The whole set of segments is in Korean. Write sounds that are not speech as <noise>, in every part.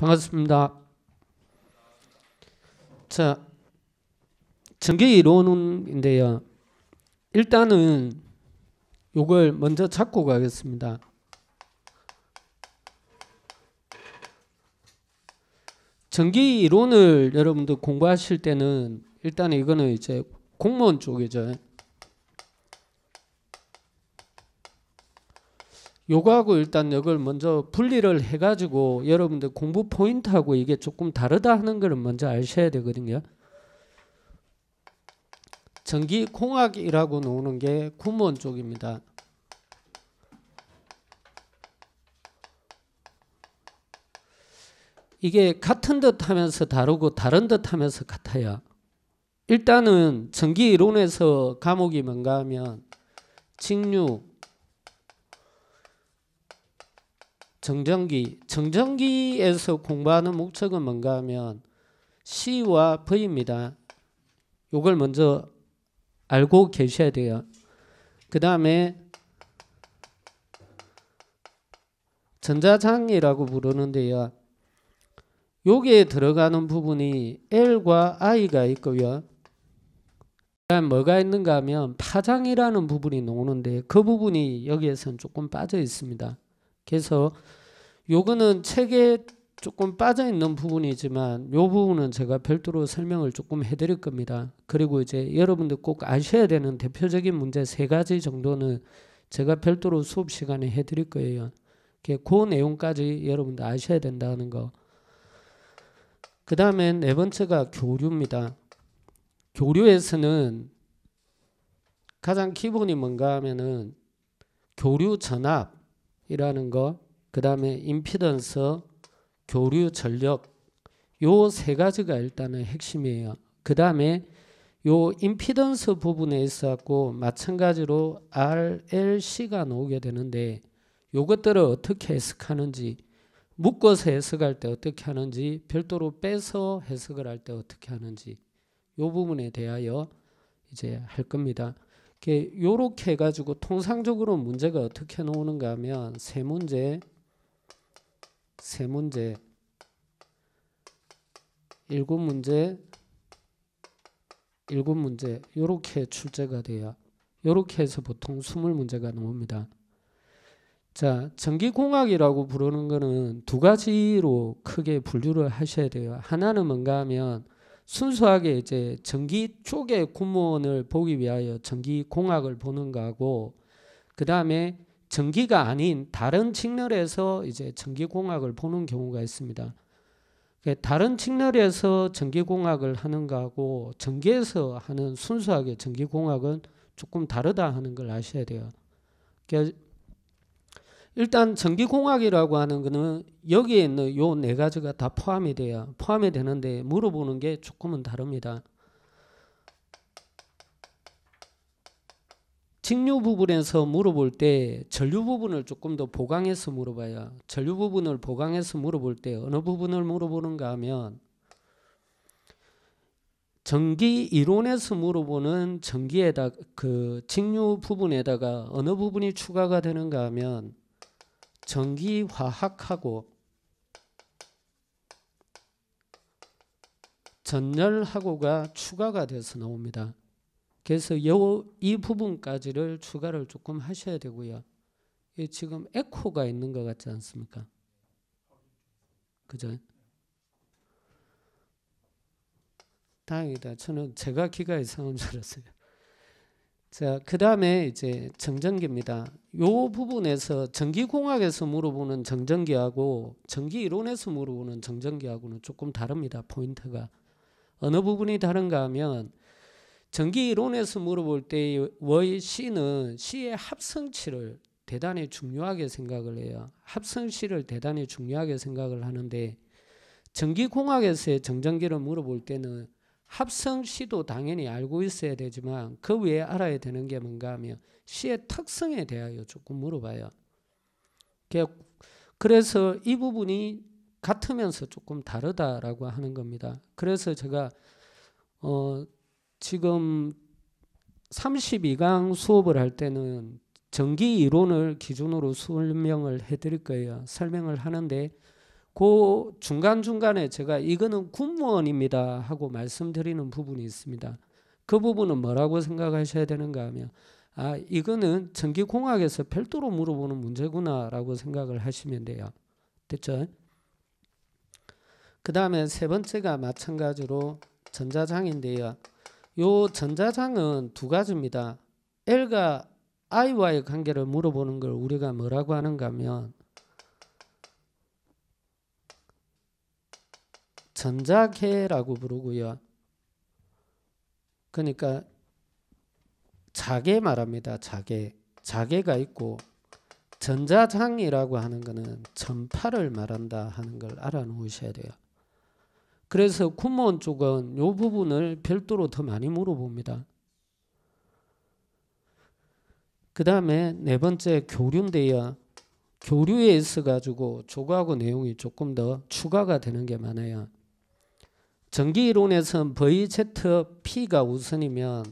반갑습니다. 자, 전개 이론인데요. 일단은 요걸 먼저 찾고 가겠습니다. 전기 이론을 여러분들 공부하실 때는 일단 이거는 이제 공무원 쪽이죠. 요거하고 일단 이걸 먼저 분리를 해가지고 여러분들 공부 포인트하고 이게 조금 다르다 하는 걸 먼저 아셔야 되거든요. 전기공학이라고 나오는 게 구몬 쪽입니다. 이게 같은 듯 하면서 다르고 다른 듯 하면서 같아요. 일단은 전기 이론에서 과목이 뭔가 하면 직류, 정전기. 정전기에서 공부하는 목적은 뭔가 하면 C와 V입니다. 요걸 먼저 알고 계셔야 돼요. 그 다음에 전자장이라고 부르는데요. 여기에 들어가는 부분이 L과 I가 있고요. 그다음 뭐가 있는가 하면 파장이라는 부분이 나오는데 그 부분이 여기에선 조금 빠져 있습니다. 그래서 요거는 책에 조금 빠져 있는 부분이지만 요 부분은 제가 별도로 설명을 조금 해드릴 겁니다. 그리고 이제 여러분들 꼭 아셔야 되는 대표적인 문제 세 가지 정도는 제가 별도로 수업 시간에 해드릴 거예요. 그 내용까지 여러분들 아셔야 된다는 거. 그 다음에 네 번째가 교류입니다. 교류에서는 가장 기본이 뭔가 하면은 교류 전압이라는 거그 다음에 임피던스, 교류 전력 요 세 가지가 일단은 핵심이에요. 그 다음에 요 임피던스 부분에 있어 갖고 마찬가지로 RLC가 나오게 되는데 요것들을 어떻게 해석하는지 묶어서 해석할 때 어떻게 하는지 별도로 빼서 해석을 할 때 어떻게 하는지 요 부분에 대하여 이제 할 겁니다. 이렇게 요렇게 해가지고 통상적으로 문제가 어떻게 나오는가 하면 세 문제 세 문제 일곱 문제 일곱 문제 이렇게 출제가 돼야이렇게 해서 보통 스물 문제가 나옵니다. 자, 전기공학이라고 부르는 것은 두 가지로 크게 분류를 하셔야 돼요. 하나는 뭔가 하면 순수하게 이제 전기 쪽의 구무을 보기 위하여 전기공학을 보는 거하고 그 다음에 전기가 아닌 다른 측면에서 이제 전기공학을 보는 경우가 있습니다. 그러니까 다른 측면에서 전기공학을 하는 거하고 전기에서 하는 순수하게 전기공학은 조금 다르다 하는 걸 아셔야 돼요. 그러니까 일단 전기공학이라고 하는 거는 여기에 있는 요 네 가지가 다 포함이 돼요. 포함이 되는데 물어보는 게 조금은 다릅니다. 직류 부분에서 물어볼 때 전류 부분을 조금 더 보강해서 물어봐야 전류 부분을 보강해서 물어볼 때 어느 부분을 물어보는가 하면 전기 이론에서 물어보는 전기에다 그 직류 부분에다가 어느 부분이 추가가 되는가 하면 전기 화학하고 전열하고가 추가가 돼서 나옵니다. 그래서 요, 이 부분까지를 추가를 조금 하셔야 되고요. 지금 에코가 있는 것 같지 않습니까? 그죠? 다행이다. 저는 제가 귀가 이상한 줄 알았어요. 자, 그 다음에 이제 정전기입니다. 요 부분에서 전기공학에서 물어보는 정전기하고 전기이론에서 물어보는 정전기하고는 조금 다릅니다. 포인트가. 어느 부분이 다른가 하면 전기 이론에서 물어볼 때의 C는 시의 합성치를 대단히 중요하게 생각을 해요. 합성시를 대단히 중요하게 생각을 하는데 전기공학에서의 정전기를 물어볼 때는 합성시도 당연히 알고 있어야 되지만 그 외에 알아야 되는 게 뭔가 하면 시의 특성에 대하여 조금 물어봐요. 그래서 이 부분이 같으면서 조금 다르다라고 하는 겁니다. 그래서 제가 어 지금 32강 수업을 할 때는 전기 이론을 기준으로 설명을 해드릴 거예요. 설명을 하는데 그 중간중간에 제가 이거는 군무원입니다 하고 말씀드리는 부분이 있습니다. 그 부분은 뭐라고 생각하셔야 되는가 하면 아 이거는 전기공학에서 별도로 물어보는 문제구나 라고 생각을 하시면 돼요. 됐죠? 그 다음에 세 번째가 마찬가지로 전자장인데요. 요 전자장은 두 가지입니다. L과 I와의 관계를 물어보는 걸 우리가 뭐라고 하는가 하면 전자계라고 부르고요. 그러니까 자계 말합니다. 자계. 자계가 있고 전자장이라고 하는 것은 전파를 말한다 하는 걸 알아놓으셔야 돼요. 그래서 군무 쪽은 이 부분을 별도로 더 많이 물어봅니다. 그 다음에 네 번째 교류인데요. 교류에 있어가지고 조과하고 내용이 조금 더 추가가 되는 게 많아요. 전기이론에서는 VZP가 우선이면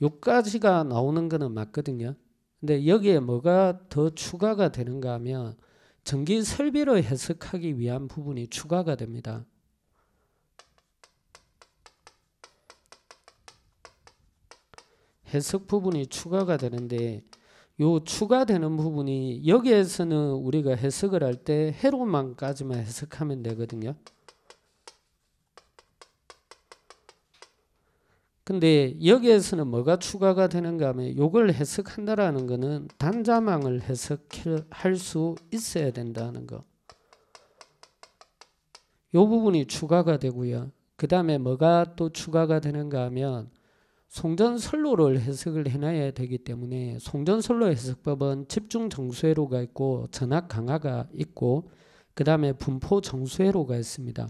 요까지가 나오는 거는 맞거든요. 근데 여기에 뭐가 더 추가가 되는가 하면 전기 설비를 해석하기 위한 부분이 추가가 됩니다. 해석 부분이 추가가 되는데 요 추가되는 부분이 여기에서는 우리가 해석을 할 때 해로만까지만 해석하면 되거든요. 근데 여기에서는 뭐가 추가가 되는가 하면 요걸 해석한다라는 거는 단자망을 해석할 수 있어야 된다는 거. 요 부분이 추가가 되고요. 그 다음에 뭐가 또 추가가 되는가 하면 송전설로를 해석을 해놔야 되기 때문에 송전설로 해석법은 집중 정수회로가 있고 전학 강화가 있고 그 다음에 분포 정수회로가 있습니다.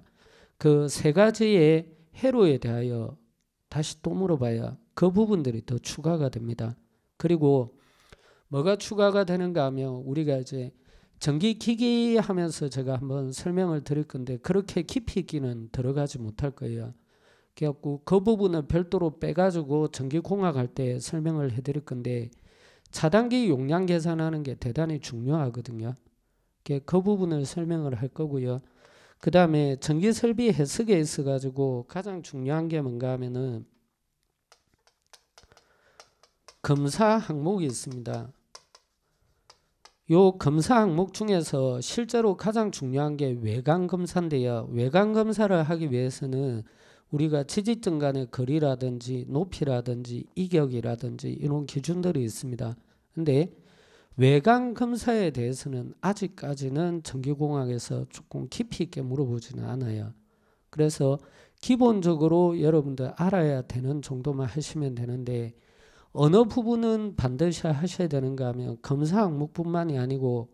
그 세 가지의 회로에 대하여 다시 또 물어봐야 그 부분들이 더 추가가 됩니다. 그리고 뭐가 추가가 되는가 하면 우리가 이제 전기기기 하면서 제가 한번 설명을 드릴 건데 그렇게 깊이 있기는 들어가지 못할 거예요. 그래갖고 그부분을 별도로 빼가지고 전기공학할 때 설명을 해드릴 건데 차단기 용량 계산하는 게 대단히 중요하거든요. 그 부분을 설명을 할 거고요. 그 다음에 전기 설비 해석에 있어 가지고 가장 중요한 게 뭔가 하면은 검사 항목이 있습니다. 요 검사 항목 중에서 실제로 가장 중요한 게 외관 검사인데요. 외관 검사를 하기 위해서는 우리가 지지층 간의 거리라든지 높이라든지 이격이라든지 이런 기준들이 있습니다. 근데 외관 검사에 대해서는 아직까지는 전기공학에서 조금 깊이 있게 물어보지는 않아요. 그래서 기본적으로 여러분들 알아야 되는 정도만 하시면 되는데 어느 부분은 반드시 하셔야 되는가 하면 검사 항목뿐만이 아니고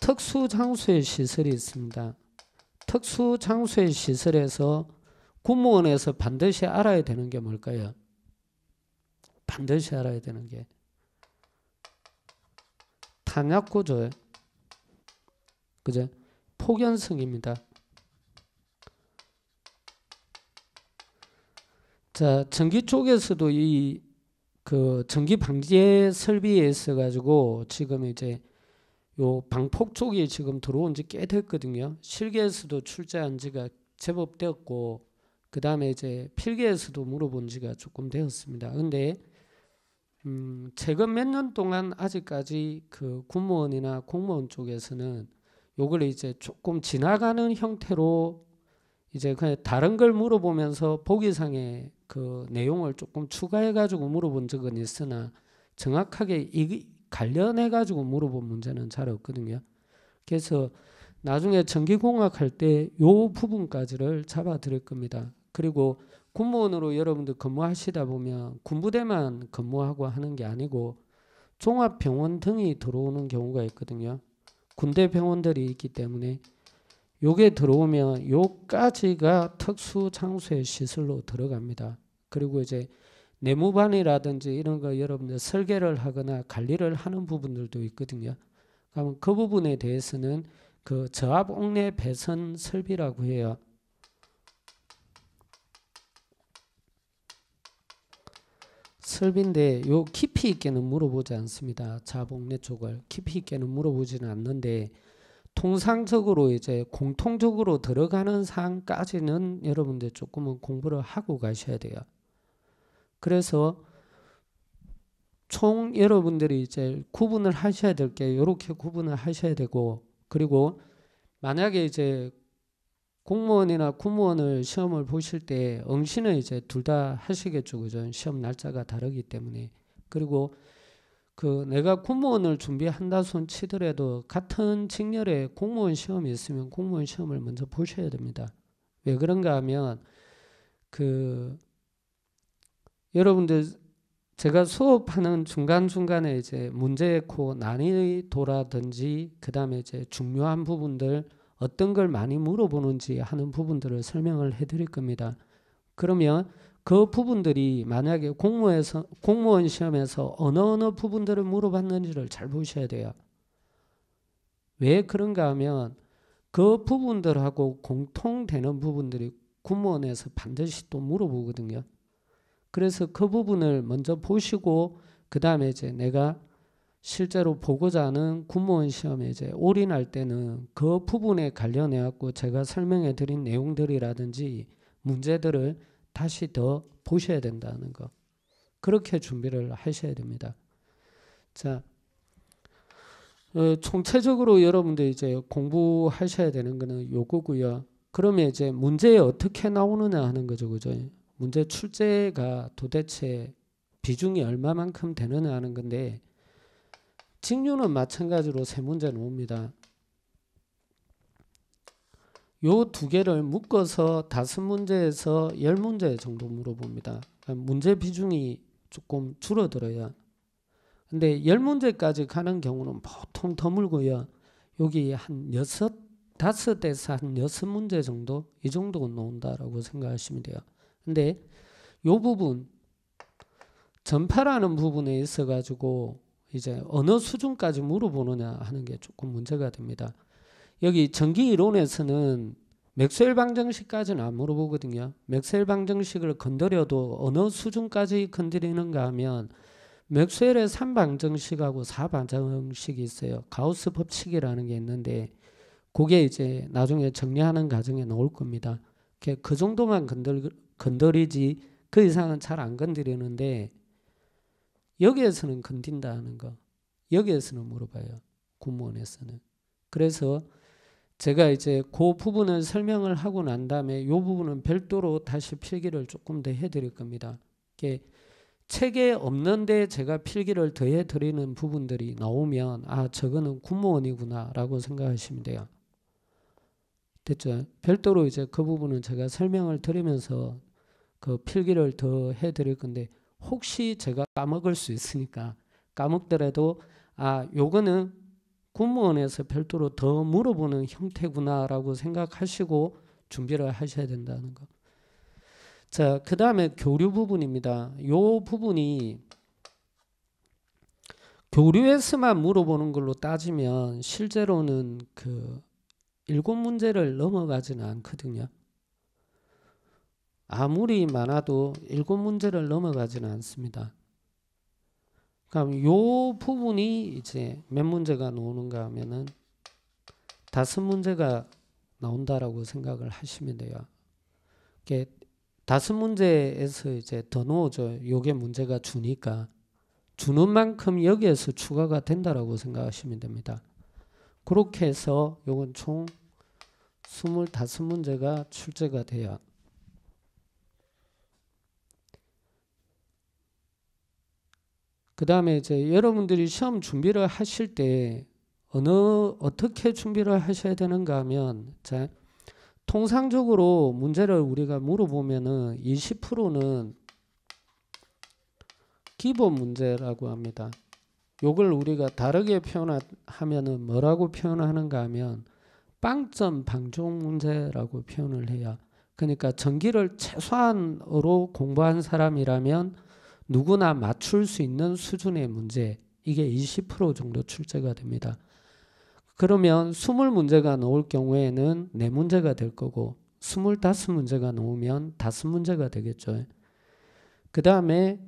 특수 장소의 시설이 있습니다. 특수 장소의 시설에서 군무원에서 반드시 알아야 되는 게 뭘까요? 반드시 알아야 되는 게 탄약 구조예 그죠? 포견성입니다. 자, 전기 쪽에서도 이 그 전기 방제 설비에 있어 가지고 지금 이제 요 방폭 쪽이 지금 들어온 지 꽤 됐거든요. 실계에서도 출제한 지가 제법 되었고 그 다음에 이제 필계에서도 물어본 지가 조금 되었습니다. 근데 음, 최근 몇 년 동안 아직까지 그 군무원이나 공무원 쪽에서는 요걸 이제 조금 지나가는 형태로 이제 그냥 다른 걸 물어보면서 보기상에그 내용을 조금 추가해 가지고 물어본 적은 있으나 정확하게 이, 관련해 가지고 물어본 문제는 잘 없거든요. 그래서 나중에 전기공학 할때 요 부분까지를 잡아 드릴 겁니다. 그리고 군무원으로 여러분들 근무하시다 보면 군부대만 근무하고 하는 게 아니고 종합병원 등이 들어오는 경우가 있거든요. 군대 병원들이 있기 때문에 요게 들어오면 요까지가 특수 장소의 시설로 들어갑니다. 그리고 이제 내무반이라든지 이런 거 여러분들 설계를 하거나 관리를 하는 부분들도 있거든요. 그러면 그 부분에 대해서는 그 저압 옥내 배선 설비라고 해요. 설비인데 요 깊이 있게는 물어보지 않습니다. 자봉내 쪽을 깊이 있게는 물어보지는 않는데 통상적으로 이제 공통적으로 들어가는 사항까지는 여러분들 조금은 공부를 하고 가셔야 돼요. 그래서 총 여러분들이 이제 구분을 하셔야 될 게 이렇게 구분을 하셔야 되고 그리고 만약에 이제 공무원이나 군무원을 시험을 보실 때 응시는 이제 둘 다 하시겠죠 그죠 시험 날짜가 다르기 때문에 그리고 그 내가 공무원을 준비한다 손 치더라도 같은 직렬에 공무원 시험이 있으면 공무원 시험을 먼저 보셔야 됩니다. 왜 그런가 하면 그 여러분들 제가 수업하는 중간중간에 이제 문제의 코, 난이도라든지 그다음에 이제 중요한 부분들 어떤 걸 많이 물어보는지 하는 부분들을 설명을 해 드릴 겁니다. 그러면 그 부분들이 만약에 공무에서 공무원 시험에서 어느 어느 부분들을 물어봤는지를 잘 보셔야 돼요. 왜 그런가 하면 그 부분들하고 공통되는 부분들이 공무원에서 반드시 또 물어보거든요. 그래서 그 부분을 먼저 보시고 그 다음에 이제 내가 실제로 보고자 하는 군무원 시험에 이제 올인할 때는 그 부분에 관련해 갖고 제가 설명해 드린 내용들이라든지 문제들을 다시 더 보셔야 된다는 거. 그렇게 준비를 하셔야 됩니다. 자, 어, 총체적으로 여러분들 이제 공부하셔야 되는 거는 요거고요. 그러면 이제 문제 어떻게 나오느냐 하는 거죠, 그죠? 문제 출제가 도대체 비중이 얼마만큼 되느냐 하는 건데 직류는 마찬가지로 세 문제 나옵니다. 요 두 개를 묶어서 다섯 문제에서 열 문제 정도 물어봅니다. 그러니까 문제 비중이 조금 줄어들어요. 근데 열 문제까지 가는 경우는 보통 더물고요. 여기 한 여섯, 다섯에서 한 여섯 문제 정도 이 정도는 나온다라고 생각하시면 돼요. 근데 요 부분 전파라는 부분에 있어 가지고 이제 어느 수준까지 물어보느냐 하는 게 조금 문제가 됩니다. 여기 전기 이론에서는 맥스웰 방정식까지는 안 물어보거든요. 맥스웰 방정식을 건드려도 어느 수준까지 건드리는가 하면 맥스웰의 3방정식하고 4방정식이 있어요. 가우스 법칙이라는 게 있는데 그게 이제 나중에 정리하는 과정에 나올 겁니다. 그러니까 그 정도만 건들, 건드리지 그 이상은 잘 안 건드리는데 여기에서는 건딘다는 거 여기에서는 물어봐요 군무원에서는 그래서 제가 이제 그 부분을 설명을 하고 난 다음에 이 부분은 별도로 다시 필기를 조금 더 해드릴 겁니다. 이게 책에 없는데 제가 필기를 더해드리는 부분들이 나오면 아 저거는 군무원이구나라고 생각하시면 돼요. 됐죠? 별도로 이제 그 부분은 제가 설명을 드리면서 그 필기를 더 해드릴 건데 혹시 제가 까먹을 수 있으니까 까먹더라도 아 요거는 군무원에서 별도로 더 물어보는 형태구나라고 생각하시고 준비를 하셔야 된다는 거. 자, 그 다음에 교류 부분입니다. 요 부분이 교류에서만 물어보는 걸로 따지면 실제로는 그 일곱 문제를 넘어가지는 않거든요. 아무리 많아도 일곱 문제를 넘어가지는 않습니다. 그럼 요 부분이 이제 몇 문제가 나오는가 하면은 다섯 문제가 나온다라고 생각을 하시면 돼요. 이게 다섯 문제에서 이제 더 넣어줘요. 게 문제가 주니까 주는 만큼 여기에서 추가가 된다라고 생각하시면 됩니다. 그렇게 해서 요건 총 25문제가 출제가 돼요. 그 다음에 이제 여러분들이 시험 준비를 하실 때 어느 어떻게 준비를 하셔야 되는가 하면 자 통상적으로 문제를 우리가 물어보면은 20%는 기본 문제라고 합니다. 요걸 우리가 다르게 표현하면은 뭐라고 표현하는가 하면 빵점 방종 문제라고 표현을 해요. 그러니까 전기를 최소한으로 공부한 사람이라면 누구나 맞출 수 있는 수준의 문제 이게 20% 정도 출제가 됩니다. 그러면 20문제가 나올 경우에는 4문제가 될 거고 25문제가 나오면 5문제가 되겠죠. 그 다음에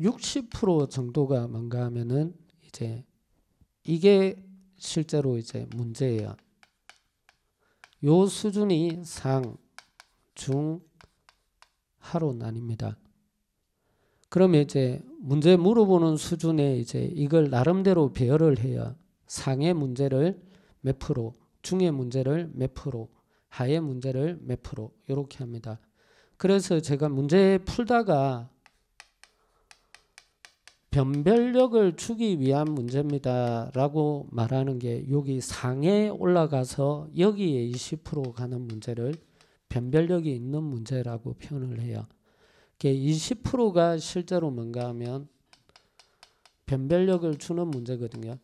60% 정도가 뭔가 하면은 이제 이게 실제로 이제 문제예요. 요 수준이 상, 중, 하루 나뉩니다. 그러면 이제 문제 물어보는 수준에 이제 이걸 나름대로 배열을 해야 상의 문제를 몇 프로, 중의 문제를 몇 프로, 하의 문제를 몇 프로 이렇게 합니다. 그래서 제가 문제 풀다가 변별력을 주기 위한 문제입니다. 라고 말하는 게 여기 상에 올라가서 여기에 20% 가는 문제를 변별력이 있는 문제라고 표현을 해요. 20%가 실제로 뭔가 하면 변별력을 주는 문제거든요.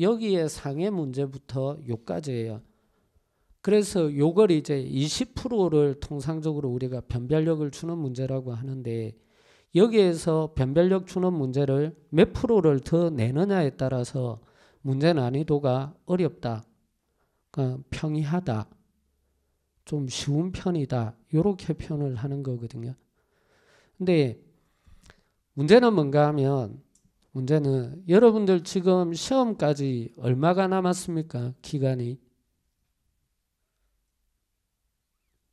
여기에 상해 문제부터 요까지예요. 그래서 요걸 이제 20%를 통상적으로 우리가 변별력을 주는 문제라고 하는데 여기에서 변별력 주는 문제를 몇 프로를 더 내느냐에 따라서 문제 난이도가 어렵다, 그러니까 평이하다 좀 쉬운 편이다. 이렇게 표현을 하는 거거든요. 근데 문제는 뭔가 하면 문제는 여러분들 지금 시험까지 얼마가 남았습니까? 기간이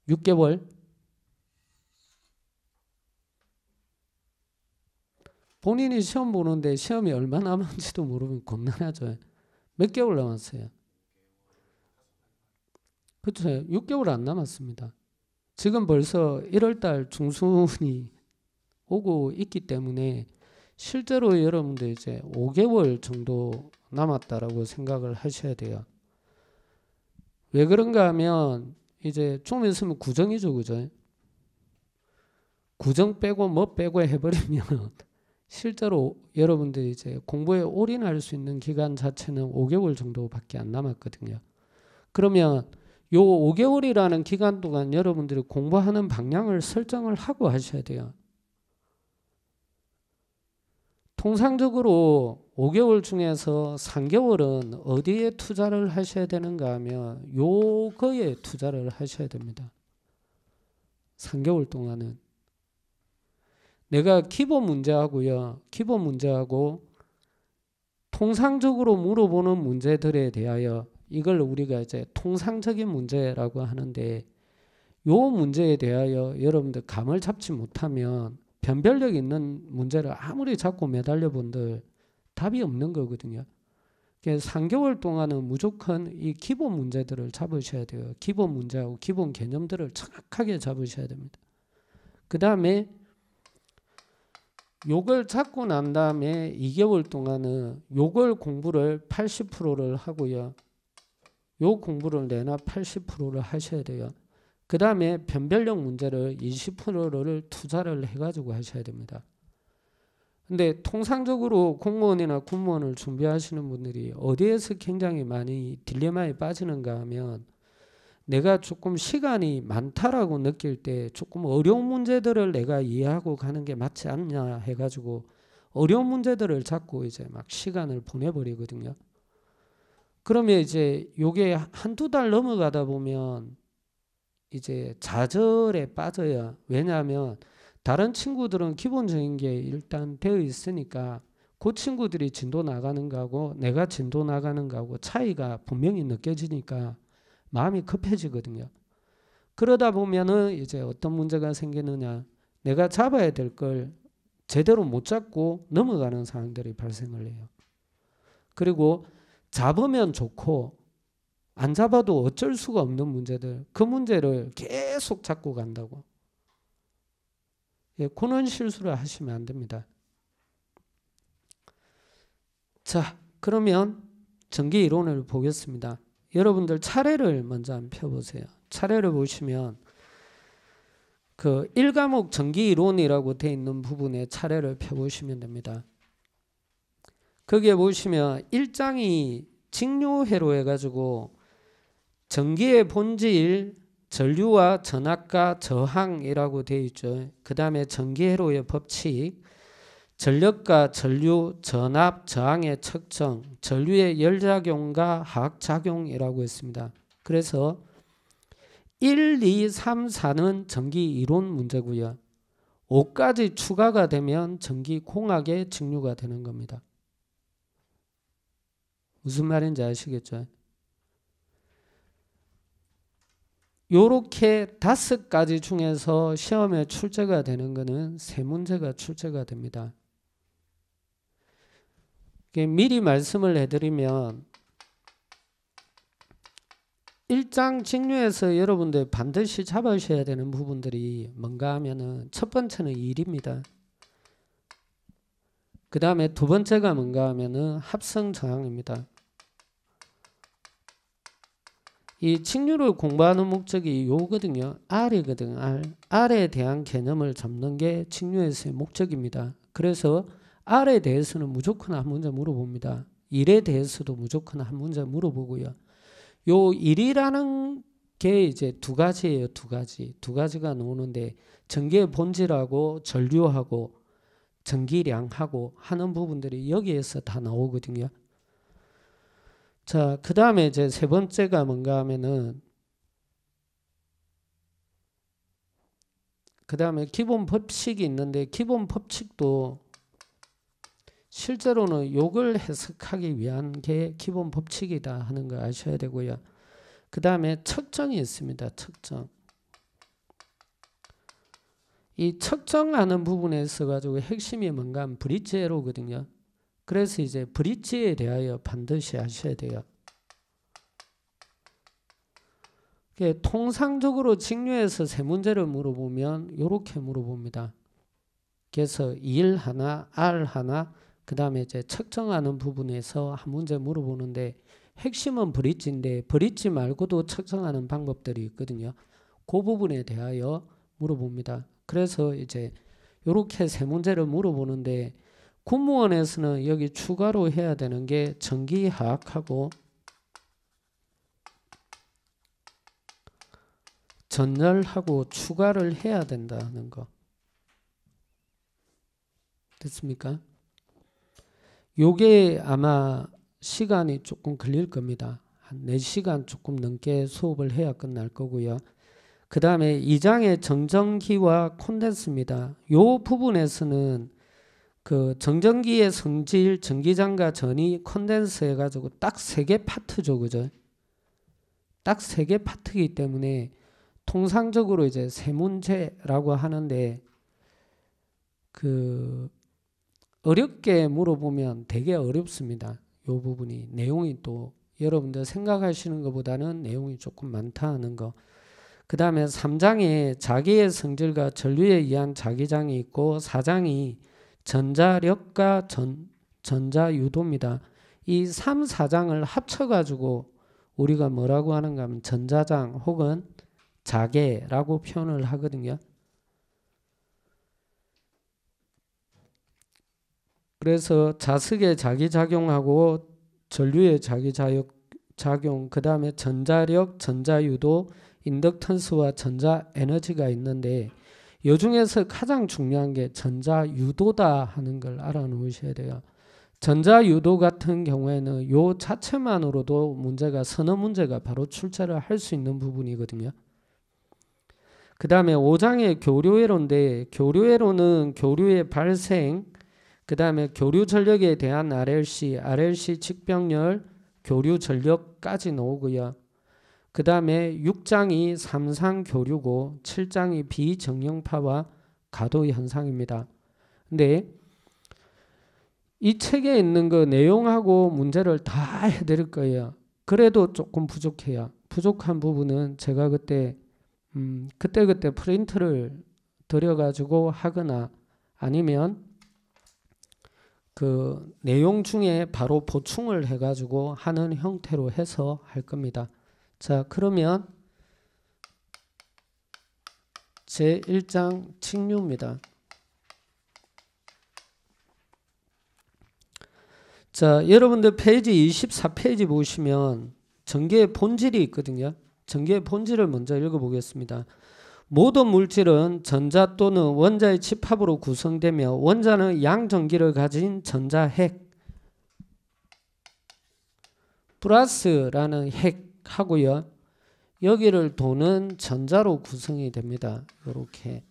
6개월? 본인이 시험 보는데 시험이 얼마 남았는지도 모르면 곤란하죠. 몇 개월 남았어요? 그렇죠 6개월 안 남았습니다. 지금 벌써 1월달 중순이 오고 있기 때문에 실제로 여러분들 이제 5개월 정도 남았다라고 생각을 하셔야 돼요. 왜 그런가 하면 이제 좀 있으면 구정이죠, 그죠? 구정 빼고 뭐 빼고 해버리면 <laughs> 실제로 여러분들이 이제 공부에 올인할 수 있는 기간 자체는 5개월 정도밖에 안 남았거든요. 그러면 요 5개월이라는 기간 동안 여러분들이 공부하는 방향을 설정을 하고 하셔야 돼요. 통상적으로 5개월 중에서 3개월은 어디에 투자를 하셔야 되는가 하면 요거에 투자를 하셔야 됩니다. 3개월 동안은 내가 기본 문제하고요. 기본 문제하고 통상적으로 물어보는 문제들에 대하여 이걸 우리가 이제 통상적인 문제라고 하는데 요 문제에 대하여 여러분들 감을 잡지 못하면 변별력 있는 문제를 아무리 잡고 매달려 본들 답이 없는 거거든요. 그러니 3개월 동안은 무조건 이 기본 문제들을 잡으셔야 돼요. 기본 문제하고 기본 개념들을 정확하게 잡으셔야 됩니다. 그 다음에 요걸 잡고난 다음에 2개월 동안은 요걸 공부를 80%를 하고요. 요 공부를 내나 80%를 하셔야 돼요. 그 다음에 변별력 문제를 20%를 투자를 해가지고 하셔야 됩니다. 근데 통상적으로 공무원이나 군무원을 준비하시는 분들이 어디에서 굉장히 많이 딜레마에 빠지는가 하면 내가 조금 시간이 많다라고 느낄 때 조금 어려운 문제들을 내가 이해하고 가는 게 맞지 않냐 해가지고 어려운 문제들을 자꾸 이제 막 시간을 보내버리거든요. 그러면 이제 요게 한두 달 넘어가다 보면 이제 좌절에 빠져요. 왜냐하면 다른 친구들은 기본적인 게 일단 되어 있으니까 그 친구들이 진도 나가는 거하고 내가 진도 나가는 거하고 차이가 분명히 느껴지니까 마음이 급해지거든요. 그러다 보면은 이제 어떤 문제가 생기느냐. 내가 잡아야 될 걸 제대로 못 잡고 넘어가는 상황들이 발생을 해요. 그리고 잡으면 좋고 안 잡아도 어쩔 수가 없는 문제들 그 문제를 계속 잡고 간다고 예, 그런 실수를 하시면 안 됩니다. 자 그러면 전기 이론을 보겠습니다. 여러분들 차례를 먼저 한번 펴보세요. 차례를 보시면 그 1과목 전기 이론이라고 되어 있는 부분에 차례를 펴보시면 됩니다. 거기에 보시면 1장이 직류회로 해가지고 전기의 본질, 전류와 전압과 저항이라고 되어 있죠. 그 다음에 전기회로의 법칙, 전력과 전류, 전압, 저항의 측정, 전류의 열작용과 화학작용이라고 했습니다. 그래서 1, 2, 3, 4는 전기 이론 문제고요. 5까지 추가가 되면 전기 공학의 직류가 되는 겁니다. 무슨 말인지 아시겠죠? 요렇게 다섯 가지 중에서 시험에 출제가 되는 것은 세 문제가 출제가 됩니다. 미리 말씀을 해드리면 1장 직류에서 여러분들 반드시 잡으셔야 되는 부분들이 뭔가 하면은 첫 번째는 일입니다. 그 다음에 두 번째가 뭔가 하면은 합성 저항입니다. 이칙류를 공부하는 목적이 요거든요. 알이거든 알. R에 대한 개념을 잡는 게칙류에서의 목적입니다. 그래서 알에 대해서는 무조건 한 문제 물어봅니다. 일에 대해서도 무조건 한 문제 물어보고요. 요 일이라는 게 이제 두 가지예요. 두 가지. 두 가지가 나오는데 전기의 본질하고 전류하고 전기량하고 하는 부분들이 여기에서 다 나오거든요. 자, 그 다음에 이제 세 번째가 뭔가 하면은, 그 다음에 기본 법칙이 있는데, 기본 법칙도 실제로는 욕을 해석하기 위한 게 기본 법칙이다 하는 거 아셔야 되고요. 그 다음에 척정이 있습니다. 척정. 이 척정하는 부분에서 가지고 핵심이 뭔가 브릿지 에러거든요. 그래서 이제 브릿지에 대하여 반드시 하셔야 돼요. 통상적으로 직류에서 세 문제를 물어보면 이렇게 물어봅니다. 그래서 1 하나, R 하나, 그 다음에 이제 측정하는 부분에서 한 문제 물어보는데 핵심은 브릿지인데 브릿지 말고도 측정하는 방법들이 있거든요. 그 부분에 대하여 물어봅니다. 그래서 이제 이렇게 세 문제를 물어보는데 군무원에서는 여기 추가로 해야 되는 게 전기화학하고 전열하고 추가를 해야 된다는 거. 됐습니까? 요게 아마 시간이 조금 걸릴 겁니다. 한 4시간 조금 넘게 수업을 해야 끝날 거고요. 그 다음에 2장의 정전기와 콘덴스입니다. 요 부분에서는 그 정전기의 성질, 전기장과 전이 콘덴스 해가지고 딱 세 개 파트죠, 그죠? 딱 세 개 파트이기 때문에 통상적으로 이제 세 문제라고 하는데 그 어렵게 물어보면 되게 어렵습니다. 요 부분이 내용이 또 여러분들 생각하시는 것보다는 내용이 조금 많다는 거. 그 다음에 3장에 자기의 성질과 전류에 의한 자기장이 있고 4장이 전자력과 전, 전자유도입니다. 이 3, 4장을 합쳐가지고 우리가 뭐라고 하는가 하면 전자장 혹은 자개라고 표현을 하거든요. 그래서 자석의 자기작용하고 전류의 자기작용, 그 다음에 전자력, 전자유도, 인덕턴스와 전자에너지가 있는데 요 중에서 가장 중요한 게 전자 유도다 하는 걸 알아놓으셔야 돼요. 전자 유도 같은 경우에는 요 자체만으로도 문제가 선어 문제가 바로 출제를 할 수 있는 부분이거든요. 그 다음에 5장의 교류회론인데교류회론은 교류의 발생, 그 다음에 교류 전력에 대한 RLC, RLC 측병렬, 교류 전력까지 나오고요. 그 다음에 6장이 삼상교류고 7장이 비정형파와 가도 현상입니다. 근데 이 책에 있는 그 내용하고 문제를 다 해드릴 거예요. 그래도 조금 부족해요. 부족한 부분은 제가 그때 음, 그때 그때 프린트를 들여가지고 하거나 아니면 그 내용 중에 바로 보충을 해가지고 하는 형태로 해서 할 겁니다. 자, 그러면 제1장 칙류입니다. 자, 여러분들 페이지 24페이지 보시면 전개의 본질이 있거든요. 전개의 본질을 먼저 읽어보겠습니다. 모든 물질은 전자 또는 원자의 집합으로 구성되며 원자는 양전기를 가진 전자핵 플러스라는 핵 하고요. 여기를 도는 전자로 구성이 됩니다. 이렇게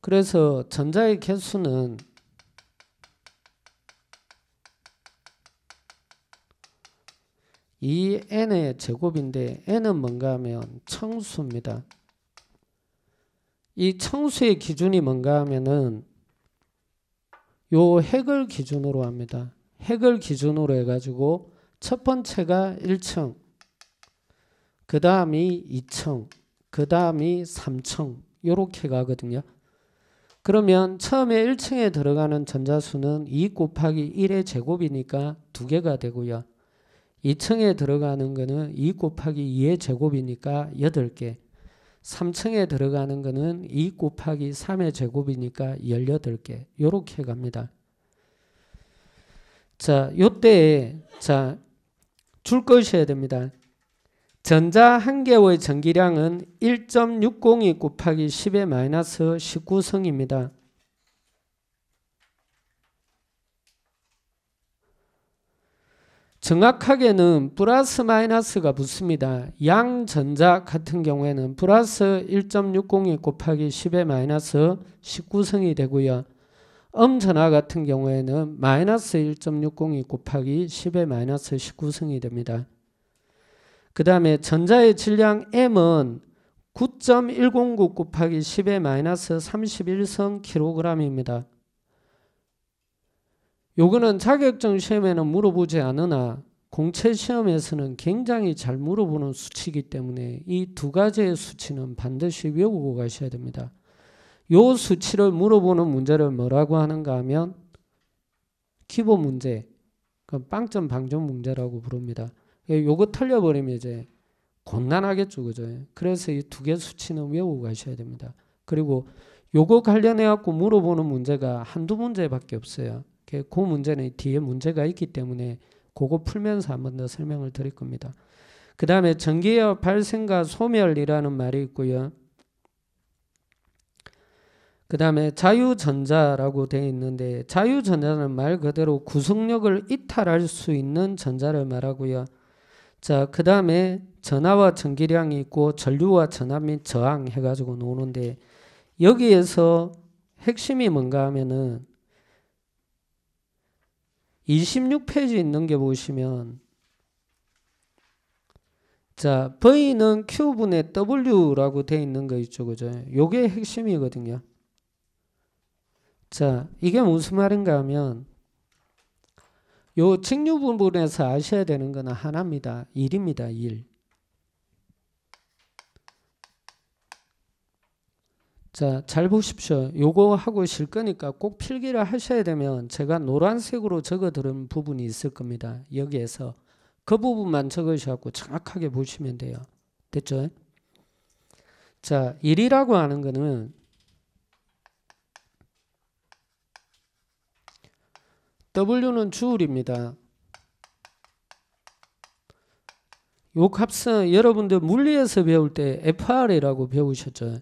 그래서 전자의 개수는 이 n의 제곱인데 n은 뭔가 하면 청수입니다. 이 청수의 기준이 뭔가 하면은 요 핵을 기준으로 합니다. 핵을 기준으로 해가지고 첫 번째가 1층, 그 다음이 2층, 그 다음이 3층 요렇게 가거든요. 그러면 처음에 1층에 들어가는 전자수는 2 곱하기 1의 제곱이니까 2개가 되고요. 2층에 들어가는 거는 2 곱하기 2의 제곱이니까 8개. 3층에 들어가는 거는 2 곱하기 3의 제곱이니까 18개. 요렇게 갑니다. 자, 요때 자, 줄 것이어야 됩니다. 전자 한 개의 전기량은 1.602 곱하기 10의 마이너스 19성입니다. 정확하게는 플러스 마이너스가 붙습니다. 양전자 같은 경우에는 플러스 1.60이 곱하기 10의 마이너스 19성이 되고요. 음전화 같은 경우에는 마이너스 1.60이 곱하기 10의 마이너스 19성이 됩니다. 그 다음에 전자의 질량 M은 9.109 곱하기 10의 마이너스 31성 킬로그램입니다. 요거는 자격증 시험에는 물어보지 않으나 공채 시험에서는 굉장히 잘 물어보는 수치이기 때문에 이 두 가지의 수치는 반드시 외우고 가셔야 됩니다. 요 수치를 물어보는 문제를 뭐라고 하는가 하면 기본 문제, 그 빵점 방점 문제라고 부릅니다. 예, 요거 틀려버리면 이제 곤란하겠죠, 그죠? 그래서 이 두 개 수치는 외우고 가셔야 됩니다. 그리고 요거 관련해 갖고 물어보는 문제가 한두 문제밖에 없어요. 그 문제는 뒤에 문제가 있기 때문에 그거 풀면서 한번더 설명을 드릴 겁니다. 그 다음에 전기의 발생과 소멸이라는 말이 있고요. 그 다음에 자유전자라고 되어 있는데 자유전자는 말 그대로 구속력을 이탈할 수 있는 전자를 말하고요. 자, 그 다음에 전하와 전기량이 있고 전류와 전압 및 저항 해가지고 노는데 여기에서 핵심이 뭔가 하면은 26페이지 있는 게 보시면 자, V는 Q분의 W라고 돼 있는 거 있죠. 그죠? 요게 핵심이거든요. 자, 이게 무슨 말인가 하면 요 직류 부분에서 아셔야 되는 거는 하나입니다. 1입니다 일. 자, 잘 보십시오. 요거 하고 있을 거니까 꼭 필기를 하셔야 되면 제가 노란색으로 적어드린 부분이 있을 겁니다. 여기에서 그 부분만 적으셔갖고 정확하게 보시면 돼요. 됐죠? 자, 1이라고 하는 거는 W는 주울입니다. 요 값은 여러분들 물리에서 배울 때 FR이라고 배우셨죠.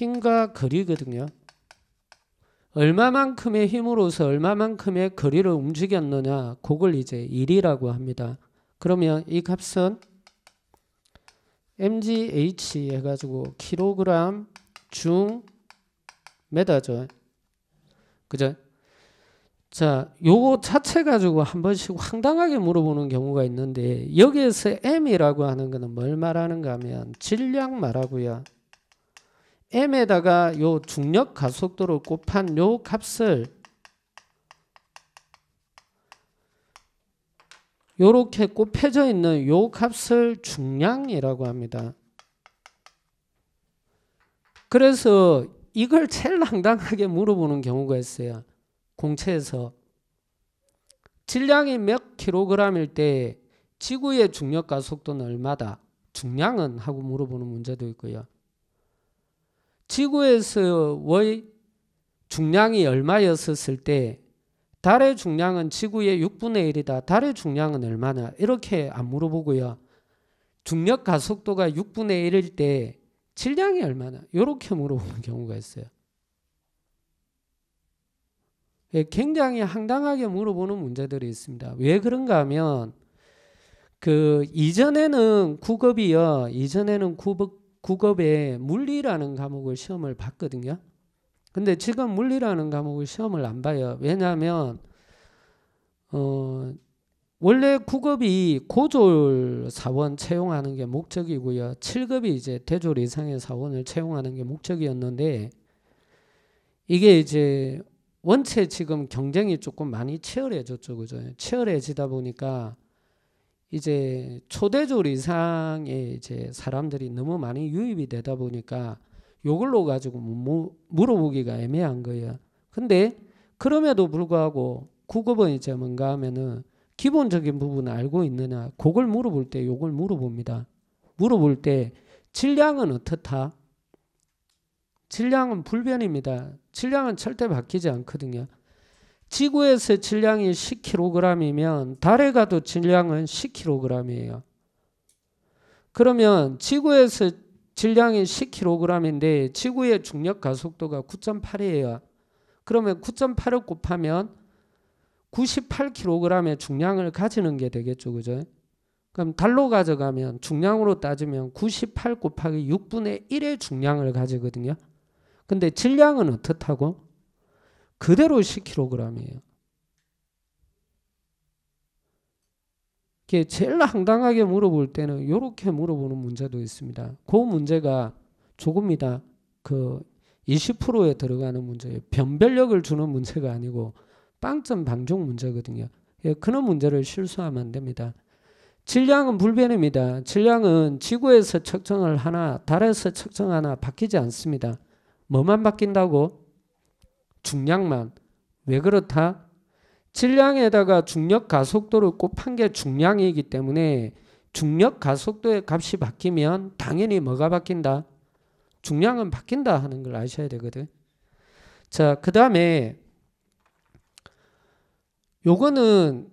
힘과 거리거든요. 얼마만큼의 힘으로서 얼마만큼의 거리를 움직였느냐 그걸 이제 1이라고 합니다. 그러면 이 값은 mgh 해가지고 킬로그램 중 메다죠. 그죠? 자, 요거 자체 가지고 한 번씩 황당하게 물어보는 경우가 있는데 여기에서 m이라고 하는 거는 뭘 말하는가 하면 질량 말하고요. m에다가 요 중력 가속도를 곱한 요 값을 요렇게 곱해져 있는 요 값을 중량이라고 합니다. 그래서 이걸 제일 당당하게 물어보는 경우가 있어요. 공채에서. 질량이 몇 킬로그램일 때 지구의 중력 가속도는 얼마다? 중량은 하고 물어보는 문제도 있고요. 지구에서의 중량이 얼마였었을 때 달의 중량은 지구의 6분의 1이다. 달의 중량은 얼마나? 이렇게 안 물어보고요. 중력 가속도가 6분의 1일 때 질량이 얼마나? 이렇게 물어보는 경우가 있어요. 예, 굉장히 황당하게 물어보는 문제들이 있습니다. 왜 그런가 하면 그 이전에는 국급이요 이전에는 국급 국업에 물리라는 과목을 시험을 봤거든요. 근데 지금 물리라는 과목을 시험을 안 봐요. 왜냐하면 어, 원래 9급이 고졸 사원 채용하는 게 목적이고요. 7급이 이제 대졸 이상의 사원을 채용하는 게 목적이었는데 이게 이제 원체 지금 경쟁이 조금 많이 치열해졌죠. 그죠? 치열해지다 보니까 이제 초대졸 이상의 이제 사람들이 너무 많이 유입이 되다 보니까 요걸로 가지고 뭐 물어보기가 애매한 거예요. 근데 그럼에도 불구하고 구급은 이제 뭔가 하면은 기본적인 부분을 알고 있느냐 그걸 물어볼 때 요걸 물어봅니다. 물어볼 때 질량은 어떻다? 질량은 불변입니다. 질량은 절대 바뀌지 않거든요. 지구에서 질량이 10kg이면 달에 가도 질량은 10kg이에요. 그러면 지구에서 질량이 10kg인데 지구의 중력 가속도가 9.8이에요. 그러면 9.8을 곱하면 98kg의 중량을 가지는 게 되겠죠. 그죠? 그럼 달로 가져가면 중량으로 따지면 98 곱하기 6분의 1의 중량을 가지거든요. 근데 질량은 어떻다고? 그대로 10kg이에요. 이게 제일 황당하게 물어볼 때는 이렇게 물어보는 문제도 있습니다. 그 문제가 조금이다 그 20%에 들어가는 문제예요. 변별력을 주는 문제가 아니고 빵점 방종 문제거든요. 예, 그런 문제를 실수하면 안 됩니다. 질량은 불변입니다. 질량은 지구에서 측정을 하나, 달에서 측정하나 바뀌지 않습니다. 뭐만 바뀐다고? 중량만. 왜 그렇다? 질량에다가 중력 가속도를 곱한 게 중량이기 때문에 중력 가속도의 값이 바뀌면 당연히 뭐가 바뀐다? 중량은 바뀐다 하는 걸 아셔야 되거든. 자, 그 다음에 요거는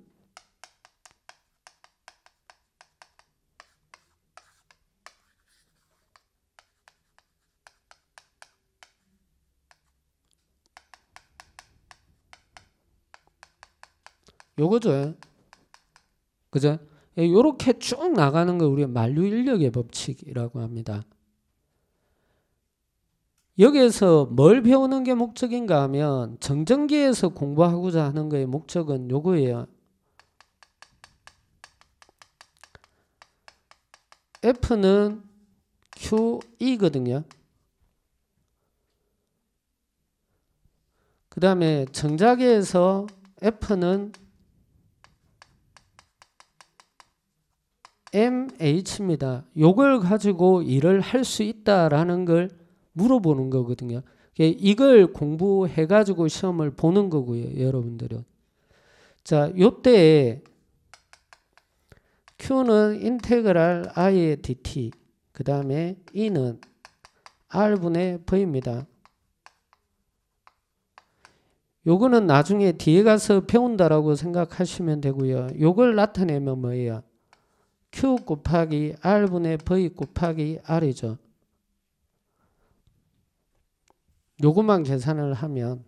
요거죠. 그죠? 예, 요렇게 쭉 나가는 걸우리 만류 인력의 법칙이라고 합니다. 여기에서 뭘 배우는 게 목적인가 하면 정전기에서 공부하고자 하는 거의 목적은 요거예요. F는 QE거든요. 그 다음에 정자계에서 F는 MH입니다. 요걸 가지고 일을 할 수 있다라는 걸 물어보는 거거든요. 이걸 공부해 가지고 시험을 보는 거고요, 여러분들은. 자, 요때 Q는 인테그랄 I의 dt, 그 다음에 E는 R분의 V입니다. 요거는 나중에 뒤에 가서 배운다라고 생각하시면 되고요. 요걸 나타내면 뭐예요? Q 곱하기 R분의 V 곱하기 R이죠. 요것만 계산을 하면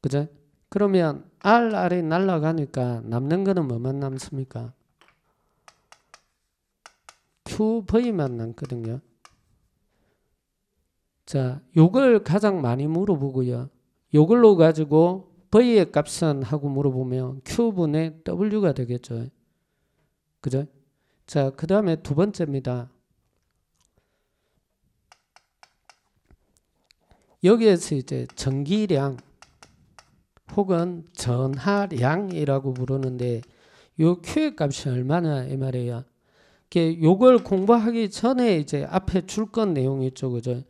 그죠? 그러면 R, R이 날라가니까 남는 거는 뭐만 남습니까? Q, V만 남거든요. 자, 요걸 가장 많이 물어보고요. 요걸로 가지고 V의 값은 하고 물어보면 Q분의 W가 되겠죠. 그죠? 자, 그 다음에 두 번째입니다. 여기에서 이제 전기량 혹은 전하량이라고 부르는데 요 Q의 값이 얼마냐 이 말이에요. 이게 요걸 공부하기 전에 이제 앞에 줄 건 내용이 있죠. 그죠?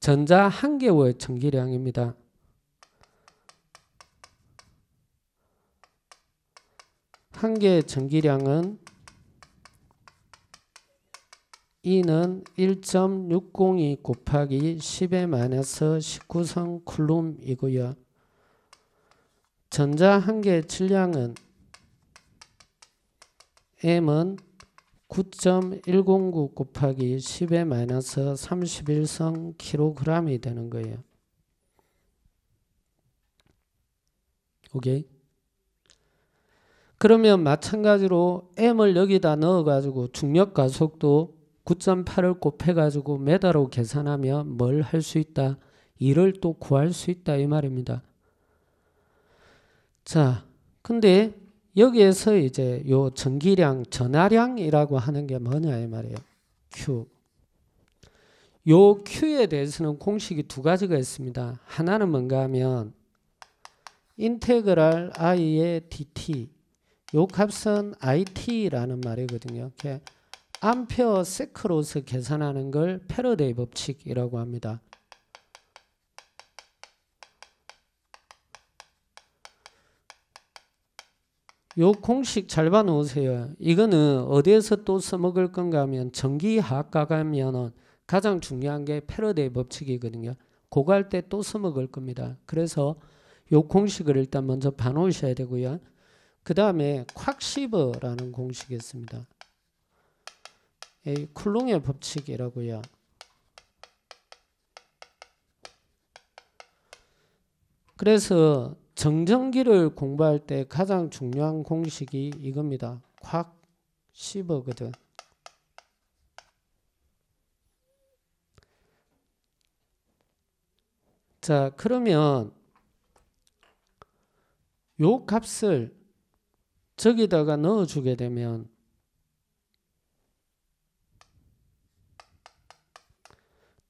전자 한 개월 전기량입니다. 한 개의 전기량은 E는 1.602 곱하기 10에 마이너스 19성 쿨룸이고요. 전자 한 개의 질량은 M은 9.109 곱하기 10의 마이너스 31성 킬로그램이 되는 거예요. 오케이? 그러면 마찬가지로 M을 여기다 넣어가지고 중력 가속도 9.8을 곱해가지고 메다로 계산하면 뭘 할 수 있다? 1을 또 구할 수 있다 이 말입니다. 자, 근데 여기에서 이제 요 전기량, 전하량이라고 하는 게 뭐냐 이 말이에요. Q. 요 Q에 대해서는 공식이 두 가지가 있습니다. 하나는 뭔가 하면 인테그랄 i의 dt 요 값은 it라는 말이거든요. 암페어 세크로서 계산하는 걸 패러데이 법칙이라고 합니다. 요 공식 잘 봐 놓으세요. 이거는 어디에서 또 써먹을 건가 하면 전기학과 가면은 가장 중요한 게 패러데이 법칙이거든요. 그거 때또 써먹을 겁니다. 그래서 요 공식을 일단 먼저 봐놓으셔야 되고요. 그 다음에 콱시버라는 공식이 있습니다. 이 쿨롱의 법칙이라고요. 그래서 정전기를 공부할 때 가장 중요한 공식이 이겁니다. 콱 씹어거든. 자 그러면 요 값을 저기다가 넣어주게 되면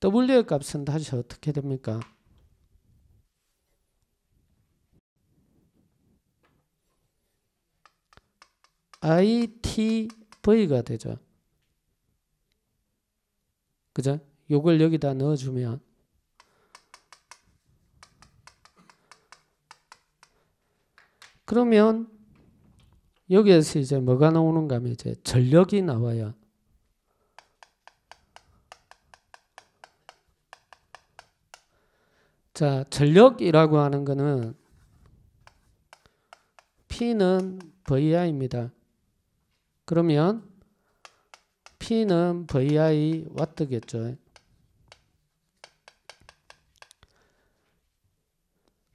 W의 값은 다시 어떻게 됩니까? ITV가 되죠. 그죠? 요걸 여기다 넣어주면 그러면 여기에서 이제 뭐가 나오는가 하면 이제 전력이 나와요. 자, 전력이라고 하는 거는 P는 VI입니다. 그러면 P는 VI 와트겠죠.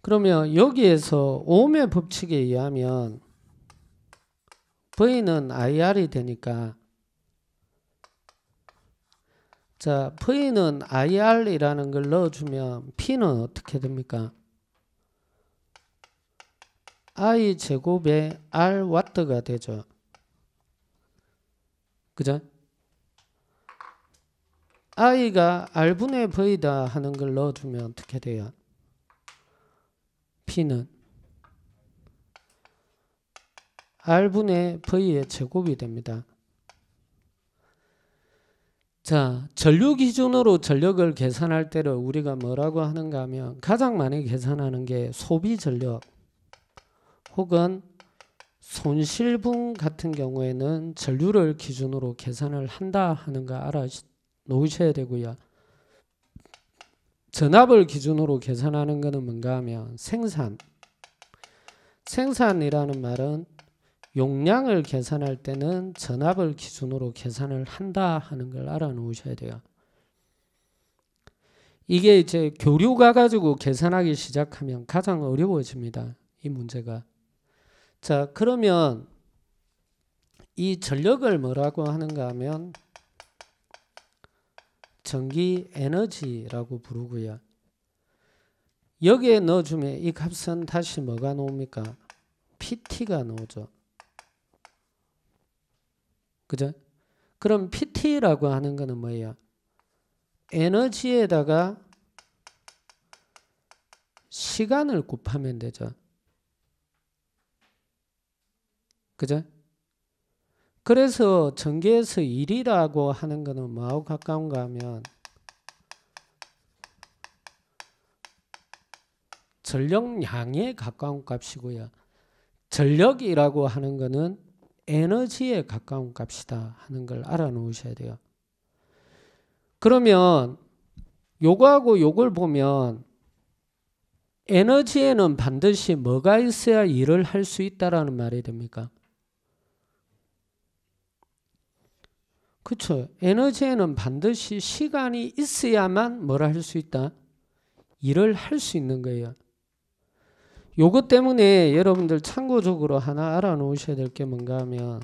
그러면 여기에서 오의 법칙에 의하면 V는 IR이 되니까 자 V는 IR이라는 걸 넣어주면 P는 어떻게 됩니까? I 제곱에 R 와트가 되죠. 그죠? i가 r분의 v다 하는 걸 넣어주면 어떻게 돼요? p는 r분의 v의 제곱이 됩니다. 자, 전류 기준으로 전력을 계산할 때를 우리가 뭐라고 하는가 하면 가장 많이 계산하는 게 소비 전력 혹은 손실분 같은 경우에는 전류를 기준으로 계산을 한다 하는 거 알아 놓으셔야 되고요. 전압을 기준으로 계산하는 것은 뭔가 하면 생산. 생산이라는 말은 용량을 계산할 때는 전압을 기준으로 계산을 한다 하는 걸 알아 놓으셔야 돼요. 이게 이제 교류가 가지고 계산하기 시작하면 가장 어려워집니다. 이 문제가. 자, 그러면 이 전력을 뭐라고 하는가 하면 전기 에너지라고 부르고요. 여기에 넣어주면 이 값은 다시 뭐가 나옵니까? PT가 나오죠. 그죠? 그럼 PT라고 하는 거는 뭐예요? 에너지에다가 시간을 곱하면 되죠. 그죠? 그래서 전개에서 1이라고 하는 거는 뭐하고 가까운가 하면 전력량에 가까운 값이고요. 전력이라고 하는 거는 에너지에 가까운 값이다 하는 걸 알아 놓으셔야 돼요. 그러면 요거하고 요걸 보면 에너지에는 반드시 뭐가 있어야 일을 할 수 있다라는 말이 됩니까? 그렇죠. 에너지에는 반드시 시간이 있어야만 뭘 할 수 있다? 일을 할 수 있는 거예요. 요것 때문에 여러분들 참고적으로 하나 알아놓으셔야 될 게 뭔가 하면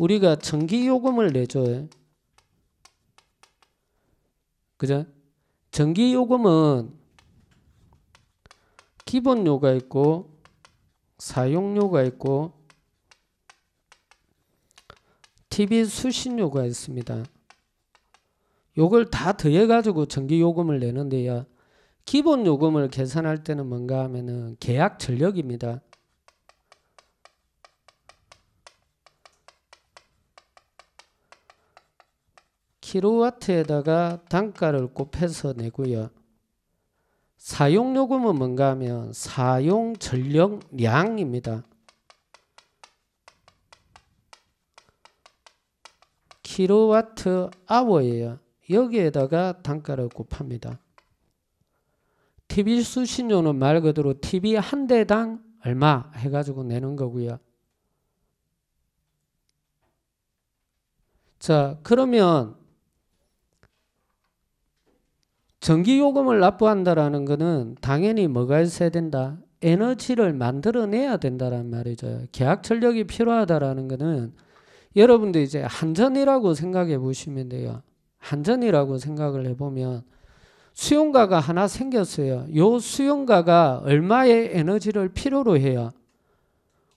우리가 전기요금을 내줘요. 그죠? 전기요금은 기본료가 있고 사용료가 있고 TV 수신 요가 있습니다. 요걸 다 더해가지고 전기 요금을 내는데요. 기본 요금을 계산할 때는 뭔가 하면은 계약 전력입니다. 킬로와트에다가 단가를 곱해서 내고요. 사용요금은 뭔가 하면 사용 전력량입니다. 킬로와트 아워예요. 여기에다가 단가를 곱합니다. TV 수신료는 말 그대로 TV 한 대당 얼마 해가지고 내는 거고요. 자, 그러면 전기요금을 납부한다라는 거는 당연히 뭐가 있어야 된다? 에너지를 만들어내야 된다란 말이죠. 계약 전력이 필요하다라는 거는 여러분도 이제 한전이라고 생각해 보시면 돼요. 한전이라고 생각을 해보면 수용가가 하나 생겼어요. 요 수용가가 얼마의 에너지를 필요로 해요.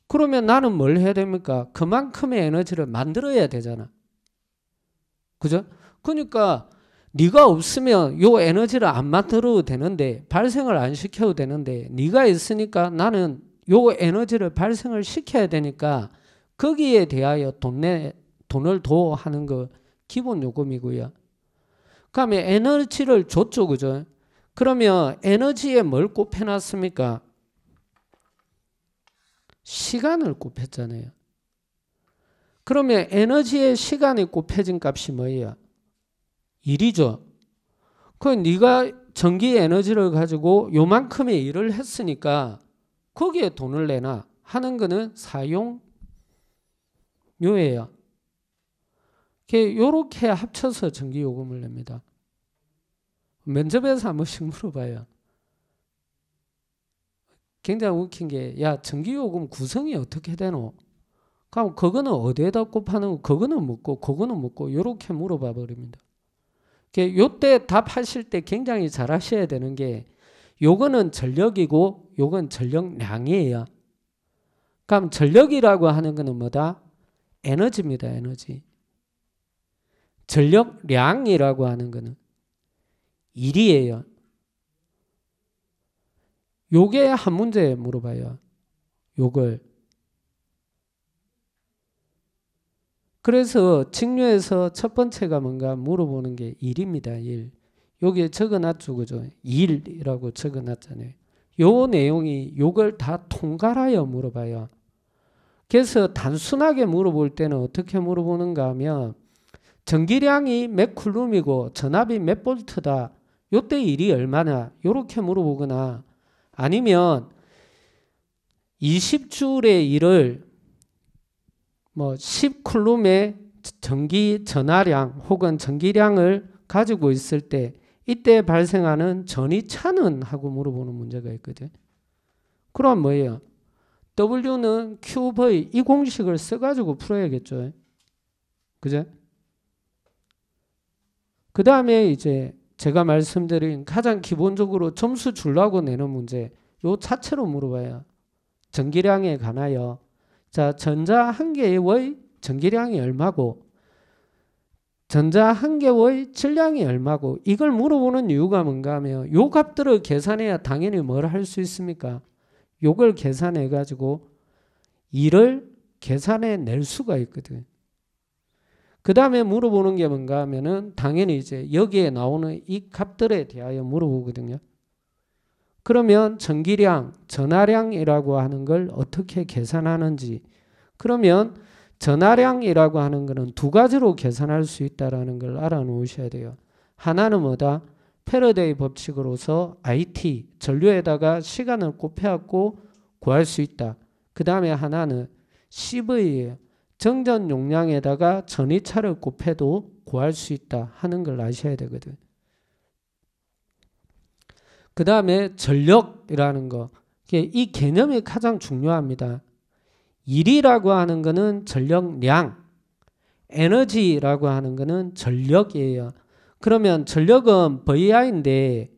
그러면 나는 뭘 해야 됩니까? 그만큼의 에너지를 만들어야 되잖아. 그죠? 그러니까 네가 없으면 요 에너지를 안 만들어도 되는데 발생을 안 시켜도 되는데 네가 있으니까 나는 요 에너지를 발생을 시켜야 되니까 거기에 대하여 돈내 돈을 더 하는 거 기본 요금이고요. 그다음에 에너지를 줬죠, 그죠? 그러면 에너지에 뭘꼽해놨습니까 시간을 꼽혔잖아요 그러면 에너지에 시간이 꼽혀진 값이 뭐예요? 일이죠그 네가 전기 에너지를 가지고 요만큼의 일을 했으니까 거기에 돈을 내나 하는 거는 사용 요예요. 이렇게 합쳐서 전기 요금을 냅니다. 면접에서 한 번씩 물어봐요. 굉장히 웃긴 게, 야, 전기요금 구성이 어떻게 되노? 그럼 그거는 어디에다 곱하는, 그거는 먹고, 그거는 먹고, 요렇게 물어봐 버립니다. 요때 답하실 때 굉장히 잘 하셔야 되는 게, 요거는 전력이고, 요건 전력량이에요. 그럼 전력이라고 하는 거는 뭐다? 에너지입니다. 에너지. 전력량이라고 하는 것은 일이에요. 요게 한 문제 물어봐요. 요걸. 그래서 직류에서 첫 번째가 뭔가 물어보는 게 일입니다. 일. 여기에 적어놨죠. 그죠? 일이라고 적어놨잖아요. 요 내용이 요걸 다 통갈하여 물어봐요. 그래서 단순하게 물어볼 때는 어떻게 물어보는가 하면 전기량이 몇 쿨룸이고 전압이 몇 볼트다. 요때 일이 얼마나 요렇게 물어보거나 아니면 20줄의 일을 뭐 10쿨룸의 전기 전화량 혹은 전기량을 가지고 있을 때 이때 발생하는 전이차는 하고 물어보는 문제가 있거든. 그럼 뭐예요? W는 QV 이 공식을 써가지고 풀어야겠죠. 그제? 그 다음에 이제 제가 말씀드린 가장 기본적으로 점수 줄라고 내는 문제 요 자체로 물어봐요. 전기량에 관하여 자 전자 한 개의 전기량이 얼마고 전자 한 개의 질량이 얼마고 이걸 물어보는 이유가 뭔가 하면 요 값들을 계산해야 당연히 뭘 할 수 있습니까? 요걸 계산해 가지고 일을 계산해 낼 수가 있거든. 그 다음에 물어보는 게 뭔가 하면은 당연히 이제 여기에 나오는 이 값들에 대하여 물어보거든요. 그러면 전기량, 전하량이라고 하는 걸 어떻게 계산하는지 그러면 전하량이라고 하는 거는 두 가지로 계산할 수 있다라는 걸 알아 놓으셔야 돼요. 하나는 뭐다? 패러데이 법칙으로서 IT 전류에다가 시간을 곱해갖고 구할 수 있다. 그 다음에 하나는 CV 에 정전 용량에다가 전이차를 곱해도 구할 수 있다 하는 걸 아셔야 되거든. 그 다음에 전력이라는 거. 이 개념이 가장 중요합니다. 일이라고 하는 거는 전력량, 에너지라고 하는 거는 전력이에요. 그러면 전력은 VI인데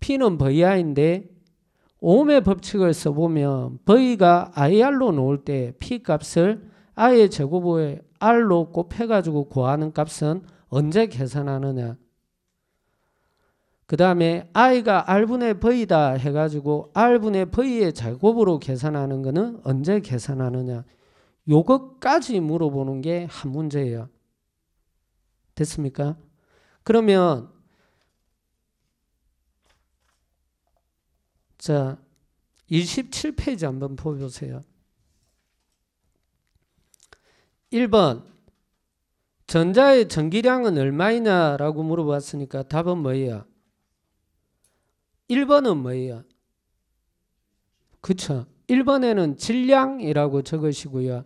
P는 VI인데 오음의 법칙을 써보면 V가 IR로 놓을 때 P 값을 I의 제곱에 R로 곱해가지고 구하는 값은 언제 계산하느냐. 그 다음에 I가 R분의 V다 해가지고 R분의 V의 제곱으로 계산하는 것은 언제 계산하느냐. 요것까지 물어보는 게 한 문제예요. 됐습니까? 그러면 자 27페이지 한번 보세요. 1번 전자의 전기량은 얼마이냐 라고 물어봤으니까 답은 뭐예요? 1번은 뭐예요? 그쵸? 1번에는 질량이라고 적으시고요.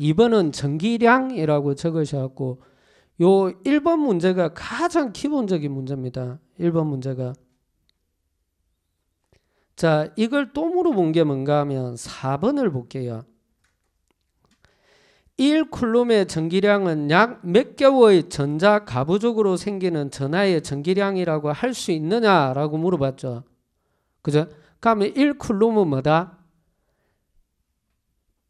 2번은 전기량이라고 적으셔고 요 1번 문제가 가장 기본적인 문제입니다. 1번 문제가. 자, 이걸 또 물어본 게 뭔가 하면 4번을 볼게요. 1쿨룸의 전기량은 약 몇 개월의 전자 가부적으로 생기는 전하의 전기량이라고 할 수 있느냐라고 물어봤죠. 그죠? 그러면 1쿨룸은 뭐다?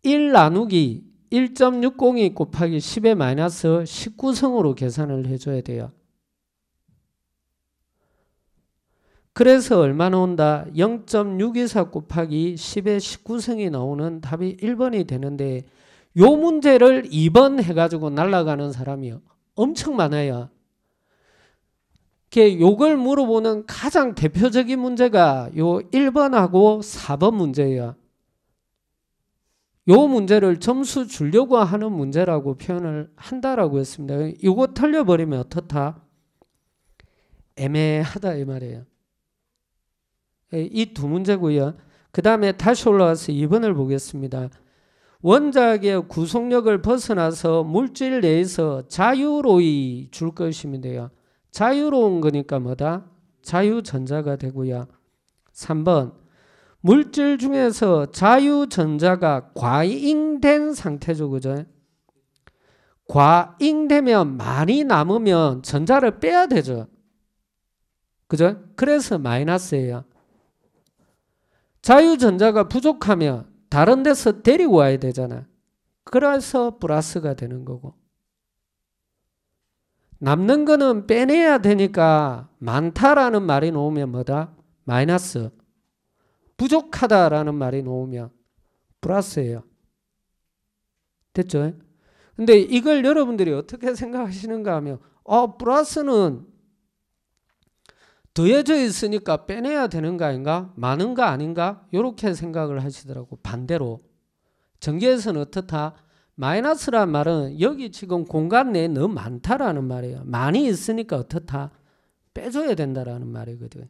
1 나누기 1.60이 곱하기 1 0에 마이너스 19성으로 계산을 해줘야 돼요. 그래서 얼마 나온다? 0.624 곱하기 10의 19성이 나오는 답이 1번이 되는데 요 문제를 2번 해가지고 날아가는 사람이 엄청 많아요. 요걸 물어보는 가장 대표적인 문제가 요 1번하고 4번 문제예요. 요 문제를 점수 주려고 하는 문제라고 표현을 한다라고 했습니다. 이거 틀려버리면 어떻다? 애매하다 이 말이에요. 예, 이두 문제고요. 그 다음에 다시 올라와서 2번을 보겠습니다. 원작의 구속력을 벗어나서 물질 내에서 자유로이 줄 것이면 돼 자유로운 거니까 뭐다? 자유전자가 되고요. 3번 물질 중에서 자유전자가 과잉된 상태죠. 그죠? 과잉되면 많이 남으면 전자를 빼야 되죠. 그죠? 그래서 마이너스예요. 자유전자가 부족하면 다른 데서 데리고 와야 되잖아. 그래서 플러스가 되는 거고. 남는 거는 빼내야 되니까 많다라는 말이 나오면 뭐다? 마이너스. 부족하다라는 말이 놓으면 플러스예요. 됐죠? 근데 이걸 여러분들이 어떻게 <laughs> 생각하시는가 하면 어 플러스는 더해져 있으니까 빼내야 되는 거 아닌가? 많은 거 아닌가? 이렇게 생각을 하시더라고. 반대로 전개에서는 어떻다? 마이너스란 말은 여기 지금 공간 내에 너무 많다라는 말이에요. 많이 있으니까 어떻다? 빼줘야 된다라는 말이거든. 요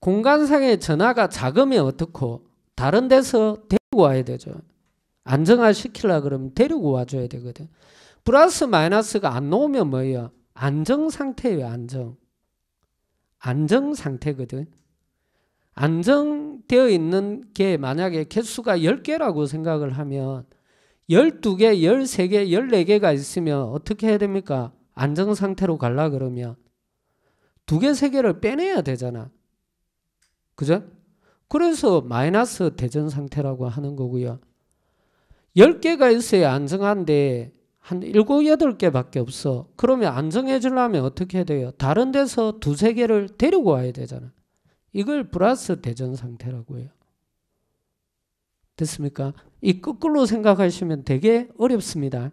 공간상의 전화가 작으면 어떻고 다른 데서 데리고 와야 되죠. 안정화 시키려 그러면 데리고 와줘야 되거든. 플러스 마이너스가 안 나오면 뭐예요? 안정 상태예요. 안정. 안정 상태거든. 안정되어 있는 게 만약에 개수가 10개라고 생각을 하면 12개, 13개, 14개가 있으면 어떻게 해야 됩니까? 안정 상태로 갈라 그러면 두 개, 세 개를 빼내야 되잖아. 그죠? 그래서 마이너스 대전 상태라고 하는 거고요. 10개가 있어야 안정한데 한 7, 8개밖에 없어. 그러면 안정해 주려면 어떻게 해야 돼요? 다른 데서 두 세 개를 데리고 와야 되잖아. 이걸 플러스 대전 상태라고 해요. 됐습니까? 이 거꾸로 생각하시면 되게 어렵습니다.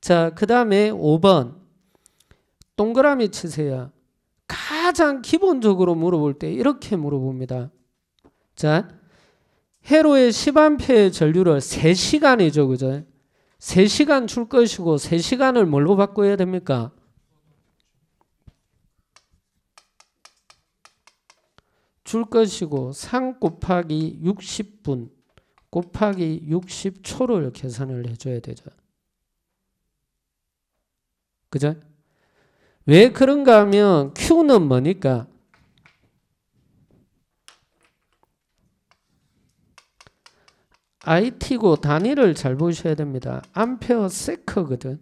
자, 그 다음에 5번. 동그라미 치세요. 가장 기본적으로 물어볼 때 이렇게 물어봅니다. 자, 해로의 10A의 전류를 3시간이죠, 그죠? 3시간 줄 것이고 3시간을 뭘로 바꿔야 됩니까? 줄 것이고 3 곱하기 60분 곱하기 60초를 계산을 해줘야 되죠. 그죠? 왜 그런가 하면 Q는 뭐니까? IT고 단위를 잘 보셔야 됩니다. 암페어 세커거든.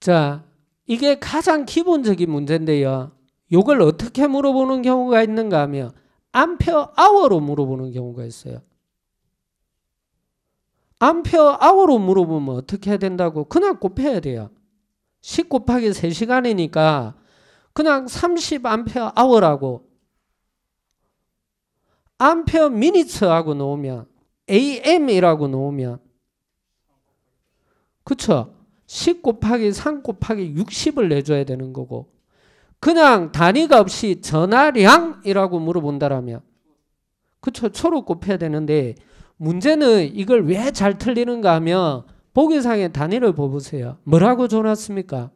자, 이게 가장 기본적인 문제인데요. 이걸 어떻게 물어보는 경우가 있는가 하면 암페어 아워로 물어보는 경우가 있어요. 암페어 아워로 물어보면 어떻게 해야 된다고? 그냥 곱해야 돼요. 10 곱하기 3시간이니까 그냥 30암페어 아워라고 암페어 미니츠하고 놓으면 AM이라고 놓으면 그쵸? 10 곱하기 3 곱하기 60을 내줘야 되는 거고 그냥 단위가 없이 전화량이라고 물어본다라면 그쵸? 초로 곱해야 되는데 문제는 이걸 왜 잘 틀리는가 하면 보기상의 단위를 보세요. 뭐라고 줘놨습니까?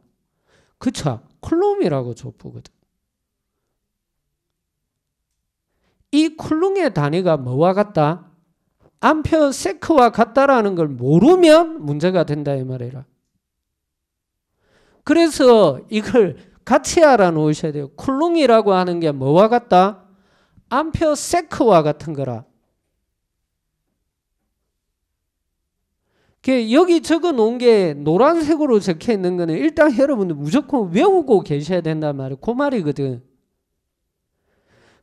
그쵸? 쿨룸이라고 줘보거든. 이 쿨룸의 단위가 뭐와 같다? 암페 세크와 같다라는 걸 모르면 문제가 된다 이 말이라. 그래서 이걸 같이 알아놓으셔야 돼요. 쿨룽이라고 하는 게 뭐와 같다? 암페 세크와 같은 거라. 그 여기 적어 놓은 게 노란색으로 적혀 있는 거는 일단 여러분들 무조건 외우고 계셔야 된단 말이에요. 그 말이거든.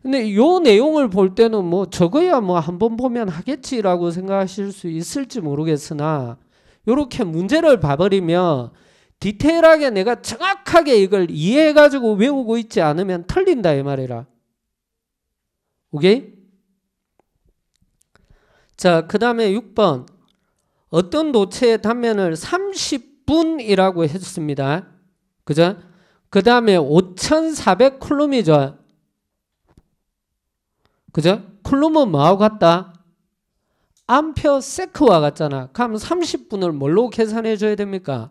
근데 요 내용을 볼 때는 뭐 적어야 뭐 한 번 보면 하겠지라고 생각하실 수 있을지 모르겠으나 요렇게 문제를 봐버리면 디테일하게 내가 정확하게 이걸 이해해가지고 외우고 있지 않으면 틀린다 이 말이라. 오케이? 자, 그 다음에 6번. 어떤 노체의 단면을 30분이라고 했습니다. 그죠? 그 다음에 5,400클룸이죠 그죠? 클룸은 뭐하고 같다? 암페어 세크와 같잖아. 그럼 30분을 뭘로 계산해 줘야 됩니까?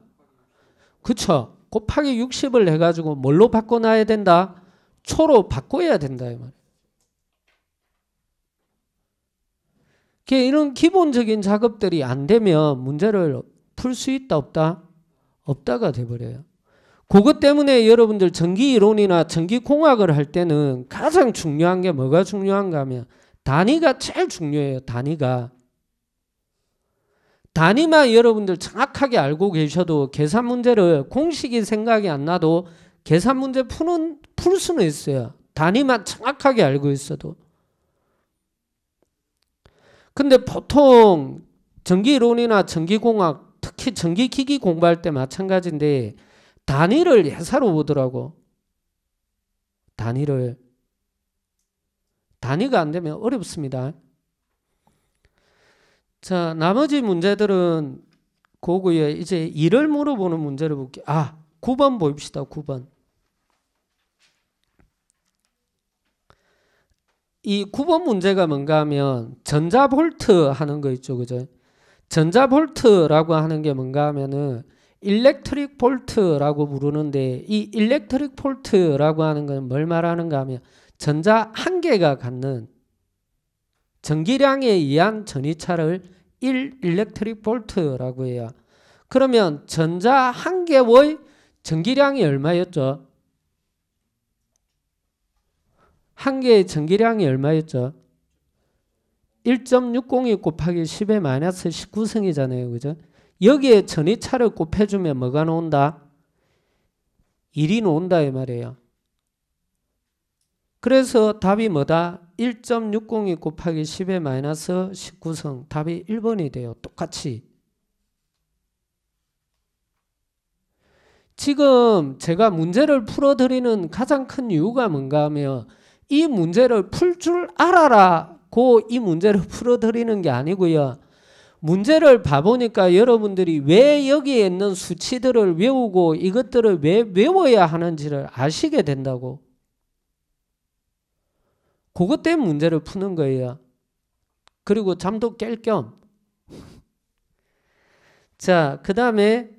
그쵸? 곱하기 60을 해가지고 뭘로 바꿔놔야 된다? 초로 바꿔야 된다. 이말 그 이런 기본적인 작업들이 안 되면 문제를 풀 수 있다 없다? 없다가 돼버려요. 그것 때문에 여러분들 전기이론이나 전기공학을 할 때는 가장 중요한 게 뭐가 중요한가 하면 단위가 제일 중요해요. 단위가. 단위만 여러분들 정확하게 알고 계셔도 계산 문제를 공식이 생각이 안 나도 계산 문제 푸는, 풀 수는 있어요. 단위만 정확하게 알고 있어도. 근데 보통 전기이론이나 전기공학 특히 전기기기 공부할 때 마찬가지인데 단위를 예사로 보더라고. 단위를. 단위가 안 되면 어렵습니다. 자, 나머지 문제들은 고고에 이제 일을 물어보는 문제를 볼게요. 아, 9번 보입시다. 9번. 이 9번 문제가 뭔가 하면 전자볼트 하는 거 있죠. 그죠? 전자볼트라고 하는 게 뭔가 하면은 일렉트릭 볼트라고 부르는데 이 일렉트릭 볼트라고 하는 건 뭘 말하는가 하면 전자 한 개가 갖는 전기량에 의한 전이차를 1 일렉트릭 볼트라고 해요. 그러면 전자 한 개의 전기량이 얼마였죠? 한 개의 전기량이 얼마였죠? 1.60이 곱하기 10의 마이너스 19승이잖아요. 그죠? 여기에 전이차를 곱해주면 뭐가 나온다? 1이 나온다 이 말이에요. 그래서 답이 뭐다? 1.60이 곱하기 10의 마이너스 19승 답이 1번이 돼요. 똑같이. 지금 제가 문제를 풀어드리는 가장 큰 이유가 뭔가 하면 이 문제를 풀 줄 알아라고 이 문제를 <laughs> 풀어드리는 게 아니고요. 문제를 봐보니까 여러분들이 왜 여기에 있는 수치들을 외우고 이것들을 왜 외워야 하는지를 아시게 된다고. 그것 때문에 문제를 푸는 거예요. 그리고 잠도 깰 겸. <laughs> 자, 그 다음에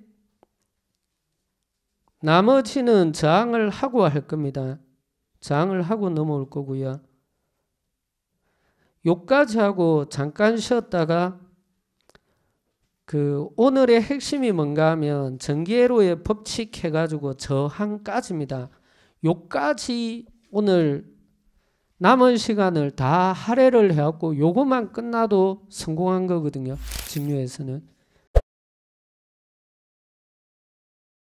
나머지는 저항을 하고 할 겁니다. 장을 하고 넘어올 거고요. 요까지 하고 잠깐 쉬었다가 그 오늘의 핵심이 뭔가 하면 전기회로의 법칙 해가지고 저항까지입니다. 요까지 오늘 남은 시간을 다 할애를 해갖고 요것만 끝나도 성공한 거거든요. 진료에서는.